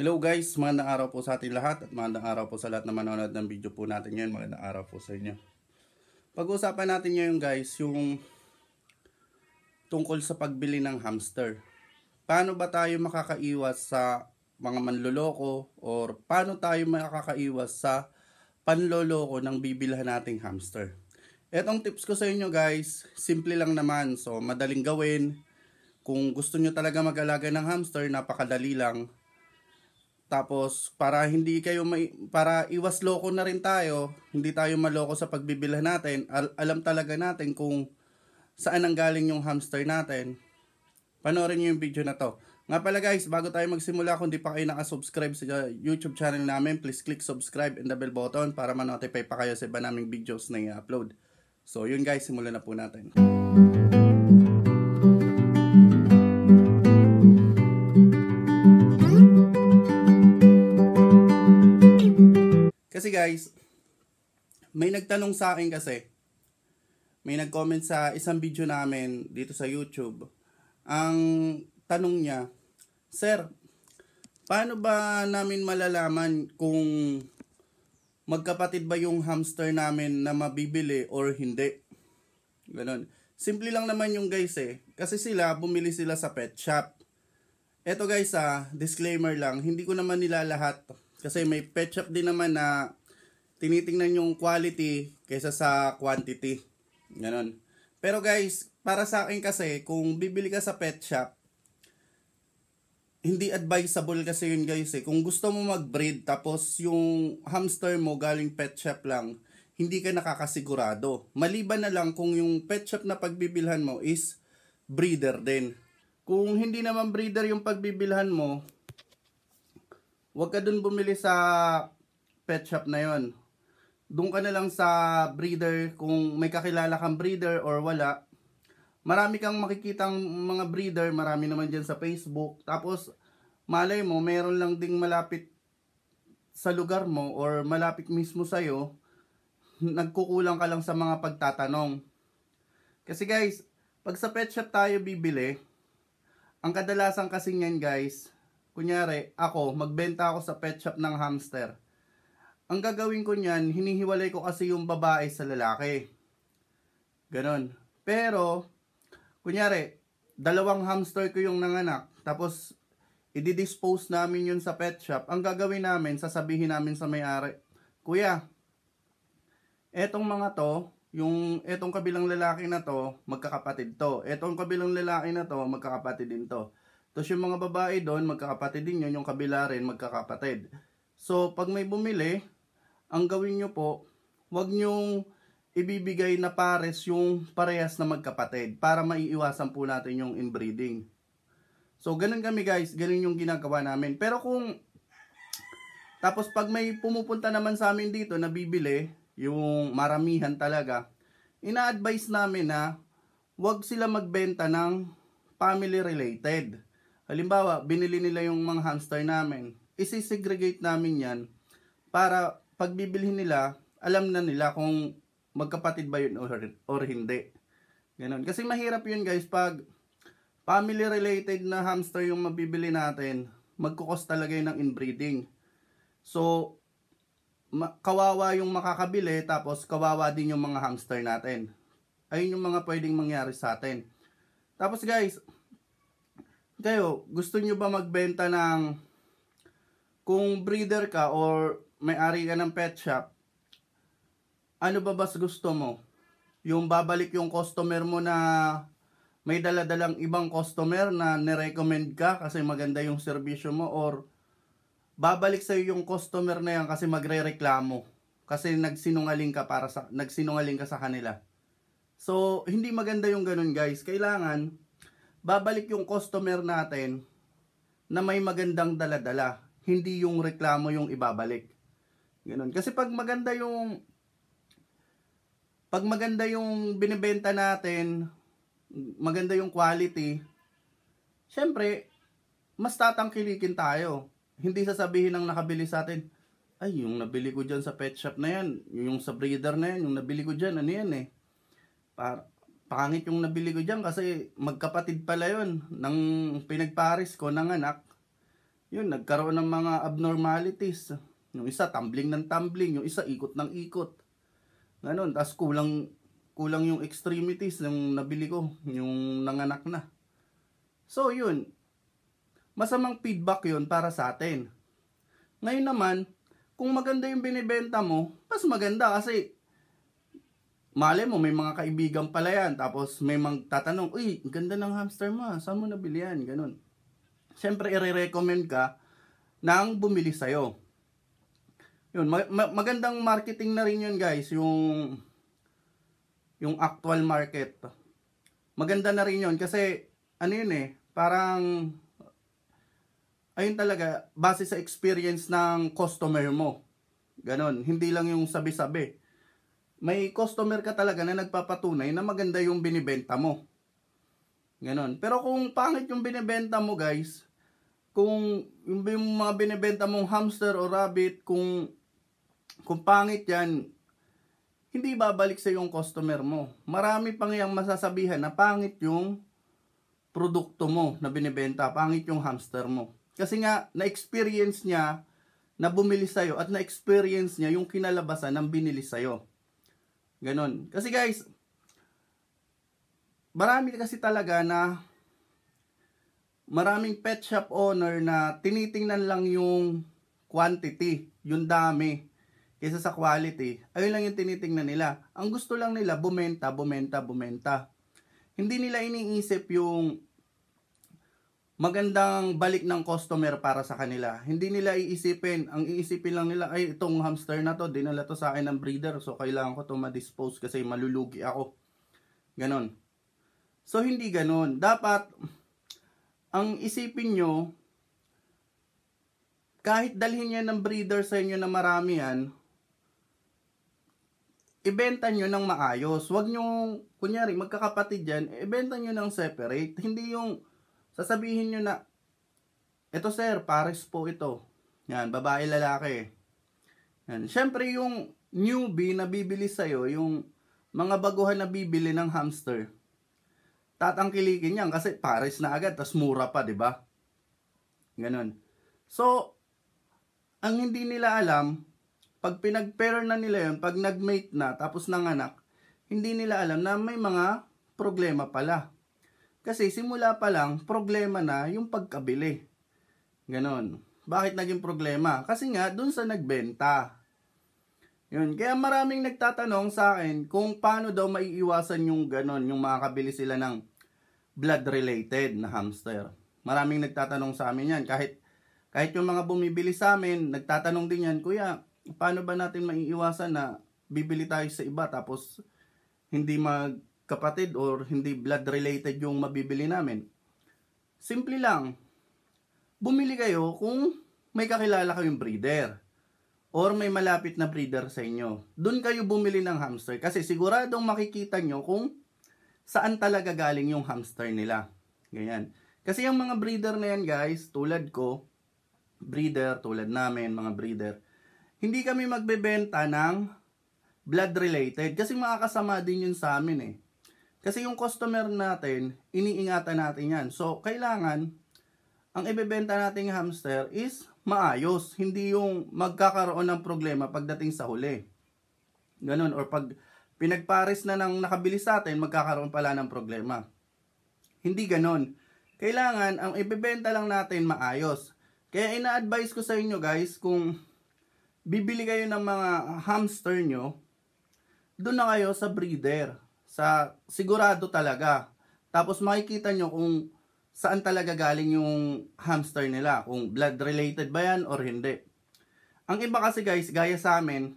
Hello guys, magandang araw po sa ating lahat at magandang araw po sa lahat na manonood ng video po natin ngayon. Magandang araw po sa inyo. Pag-uusapan natin ngayon guys yung tungkol sa pagbili ng hamster. Paano ba tayo makakaiwas sa mga manloloko or paano tayo makakaiwas sa panloloko ng bibilhan nating hamster? Etong tips ko sa inyo guys, simple lang naman. So madaling gawin. Kung gusto nyo talaga mag-alaga ng hamster, napakadali lang tapos para hindi kayo may, para iwas loko na rin tayo, hindi tayo maloko sa pagbibilhan natin. Al- alam talaga natin kung saan ang galing yung hamster natin. Panoorin niyo yung video na to. Nga pala guys, bago tayo magsimula, kung di pa kayo nakasubscribe sa YouTube channel namin, please click subscribe and the bell button para ma-notify pa kayo sa iba naming videos na i-upload. So yun guys, simulan na po natin. Music Kasi guys, may nagtanong sa akin kasi, may nag-comment sa isang video namin dito sa YouTube. Ang tanong niya, Sir, paano ba namin malalaman kung magkapatid ba yung hamster namin na mabibili or hindi? Ganon. Simple lang naman yung guys eh. Kasi sila, bumili sila sa pet shop. Eto guys ah, disclaimer lang, hindi ko naman nila lahat kasi may pet shop din naman na tinitingnan yung quality kaysa sa quantity. Ganon. Pero guys, para sa akin kasi, kung bibili ka sa pet shop, hindi advisable kasi yun guys eh. Kung gusto mo mag-breed tapos yung hamster mo galing pet shop lang, hindi ka nakakasigurado. Maliban na lang kung yung pet shop na pagbibilhan mo is breeder din. Kung hindi naman breeder yung pagbibilhan mo, Huwag ka dun bumili sa pet shop na yon. Doon ka na lang sa breeder kung may kakilala kang breeder or wala. Marami kang makikitang mga breeder, marami naman dyan sa Facebook. Tapos malay mo, meron lang ding malapit sa lugar mo or malapit mismo sa'yo, nagkukulang ka lang sa mga pagtatanong. Kasi guys, pag sa pet shop tayo bibili, ang kadalasan kasi niyan guys, Kunyari, ako, magbenta ako sa pet shop ng hamster. Ang gagawin ko niyan, hinihiwalay ko kasi yung babae sa lalaki. Ganon. Pero, kunyari, dalawang hamster ko yung nanganak, tapos i-dispose namin yun sa pet shop. Ang gagawin namin, sasabihin namin sa may-ari, Kuya, etong mga to, yung etong kabilang lalaki na to, magkakapatid to. Etong kabilang lalaki na to, magkakapatid din to. Tapos yung mga babae doon, magkakapatid din yun, yung kabila rin, magkakapatid. So, pag may bumili, ang gawin nyo po, wag nyong ibibigay na pares yung parehas na magkapatid para maiiwasan po natin yung inbreeding. So, ganun kami guys, ganun yung ginagawa namin. Pero kung, tapos pag may pumupunta naman sa amin dito na bibili, yung maramihan talaga, ina-advise namin na wag sila magbenta ng family related. Halimbawa, binili nila yung mga hamster namin. Isisegregate namin yan para pagbibilhin nila, alam na nila kung magkapatid ba yun or, or hindi. Ganun. Kasi mahirap yun guys pag family related na hamster yung mabibili natin, magkukos talaga yun ng inbreeding. So, kawawa yung makakabili tapos kawawa din yung mga hamster natin. Ayun yung mga pwedeng mangyari sa atin. Tapos guys, kayo, gusto nyo ba magbenta ng kung breeder ka or may-ari ka ng pet shop, ano ba bas gusto mo? Yung babalik yung customer mo na may daladalang ibang customer na nirecommend ka kasi maganda yung serbisyo mo or babalik sa'yo yung customer na yan kasi magrereklamo kasi nagsinungaling ka para sa nagsinungaling ka sa kanila. So, hindi maganda yung ganun guys. Kailangan babalik yung customer natin na may magandang daladala, hindi yung reklamo yung ibabalik. Ganun. Kasi pag maganda yung pag maganda yung binebenta natin, maganda yung quality, syempre, mas tatangkilikin tayo. Hindi sasabihin ng nakabili sa atin, ay, yung nabili ko dyan sa pet shop na yan, yung sa breeder na yan, yung nabili ko dyan, ano yan eh. Para, pangit yung nabili ko dyan kasi magkapatid pala yun ng pinagpares ko ng anak. Yun, nagkaroon ng mga abnormalities. Yung isa, tumbling ng tumbling. Yung isa, ikot ng ikot. Ganun. Tapos kulang, kulang yung extremities ng nabili ko. Yung nanganak na. So, yun. Masamang feedback yun para sa atin. Ngayon naman, kung maganda yung binibenta mo, mas maganda kasi Mali mo, may mga kaibigan pala yan. Tapos may tatanong, uy, ganda ng hamster mo. Ah. Saan mo nabili yan? Ganun. Siyempre, i-recommend ka nang bumili sa'yo. Yun, ma- ma- magandang marketing na rin yun guys, yung yung actual market. Maganda na rin yun kasi ano yun eh, parang ayun talaga, base sa experience ng customer mo. Ganun. hindi lang yung sabi-sabi may customer ka talaga na nagpapatunay na maganda yung binibenta mo. Ganon. Pero kung pangit yung binibenta mo guys, kung yung, yung mga binibenta mong hamster o rabbit, kung, kung pangit yan, hindi babalik sa yung customer mo. Marami pang yung masasabihan na pangit yung produkto mo na binibenta, pangit yung hamster mo. Kasi nga, na-experience niya na bumili sa'yo at na-experience niya yung kinalabasan ng binili sa'yo. Ganon. Kasi guys, marami kasi talaga na maraming pet shop owner na tinitingnan lang yung quantity, yung dami, kaysa sa quality. Ayun lang yung tinitingnan nila. Ang gusto lang nila, bumenta, bumenta, bumenta. Hindi nila iniisip yung magandang balik ng customer para sa kanila. Hindi nila iisipin. Ang iisipin lang nila, ay itong hamster na to, dinala to sa akin ng breeder. So, kailangan ko to ma-dispose kasi malulugi ako. Ganon. So, hindi ganon. Dapat, ang isipin nyo, kahit dalhin nyo ng breeder sa inyo na marami yan, ibenta nyo ng maayos. Huwag nyo, kunyari, magkakapatid yan, ibenta nyo ng separate. Hindi yung, Sasabihin nyo na, eto sir, pares po ito. Yan, babae, lalaki. Yan. syempre yung newbie na bibili sa'yo, yung mga baguhan na bibili ng hamster, tatangkilikin yan kasi pares na agad, tas mura pa, di ba? Ganun. So, ang hindi nila alam, pag pinag-pair na nila yun, pag nag-mate na, tapos nanganak, hindi nila alam na may mga problema pala. Kasi simula pa lang, problema na yung pagkabili. Ganon. Bakit naging problema? Kasi nga, dun sa nagbenta. Yun. Kaya maraming nagtatanong sa akin kung paano daw maiiwasan yung ganon, yung makakabili sila ng blood-related na hamster. Maraming nagtatanong sa amin yan. Kahit, kahit yung mga bumibili sa amin, nagtatanong din yan, Kuya, paano ba natin maiiwasan na bibili tayo sa iba tapos hindi mag kapatid or hindi blood related yung mabibili namin. Simple lang, bumili kayo kung may kakilala kayong breeder or may malapit na breeder sa inyo. Doon kayo bumili ng hamster kasi siguradong makikita nyo kung saan talaga galing yung hamster nila. Ganyan. Kasi yung mga breeder na yan guys, tulad ko, breeder, tulad namin, mga breeder, hindi kami magbebenta ng blood related kasi makakasama din yun sa amin eh. Kasi yung customer natin, iniingatan natin yan. So, kailangan, ang ibebenta nating hamster is maayos. Hindi yung magkakaroon ng problema pagdating sa huli. Ganun. Or pag pinagpares na ng nakabili sa atin, magkakaroon pala ng problema. Hindi ganun. Kailangan, ang ibebenta lang natin maayos. Kaya ina-advise ko sa inyo guys, kung bibili kayo ng mga hamster nyo, doon na kayo sa breeder. Sa sigurado talaga. Tapos makikita nyo kung saan talaga galing yung hamster nila. Kung blood related ba yan or hindi. Ang iba kasi guys, gaya sa amin,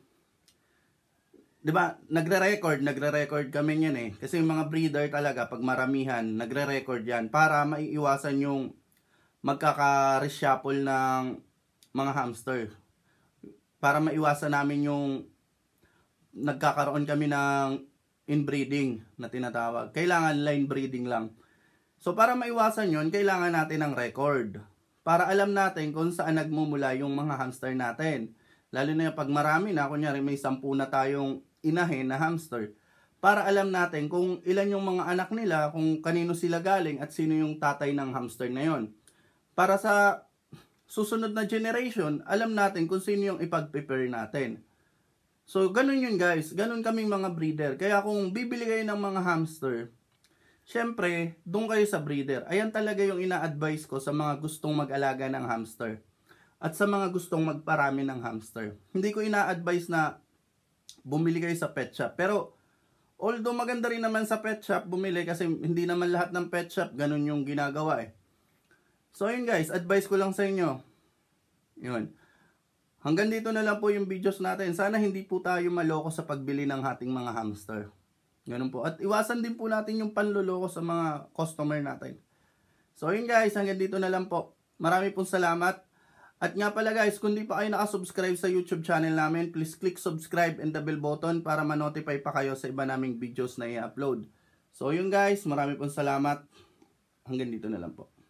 'di ba? Nagre-record, nagre-record kami yan eh. Kasi yung mga breeder talaga pag maramihan, nagre-record 'yan para maiiwasan yung magkaka-reshuffle ng mga hamster. Para maiwasan namin yung nagkakaroon kami ng inbreeding na tinatawag. Kailangan line breeding lang. So para maiwasan yon kailangan natin ng record. Para alam natin kung saan nagmumula yung mga hamster natin. Lalo na yung pag marami na, kunyari may sampu na tayong inahin na hamster. Para alam natin kung ilan yung mga anak nila, kung kanino sila galing at sino yung tatay ng hamster na yon. Para sa susunod na generation, alam natin kung sino yung ipag-prepare natin. So, ganun yun guys. Ganun kaming mga breeder. Kaya kung bibili kayo ng mga hamster, syempre, doon kayo sa breeder. Ayan talaga yung ina-advise ko sa mga gustong mag-alaga ng hamster. At sa mga gustong magparami ng hamster. Hindi ko ina-advise na bumili kayo sa pet shop. Pero, although maganda rin naman sa pet shop bumili kasi hindi naman lahat ng pet shop ganun yung ginagawa eh. So, yun guys. Advice ko lang sa inyo. Yun. Hanggang dito na lang po yung videos natin. Sana hindi po tayo maloko sa pagbili ng ating mga hamster. Ganun po. At iwasan din po natin yung panloloko sa mga customer natin. So yun guys, hanggang dito na lang po. Marami pong salamat. At nga pala guys, kung di pa kayo nakasubscribe sa YouTube channel namin, please click subscribe and the bell button para manotify pa kayo sa iba naming videos na i-upload. So yun guys, marami pong salamat. Hanggang dito na lang po.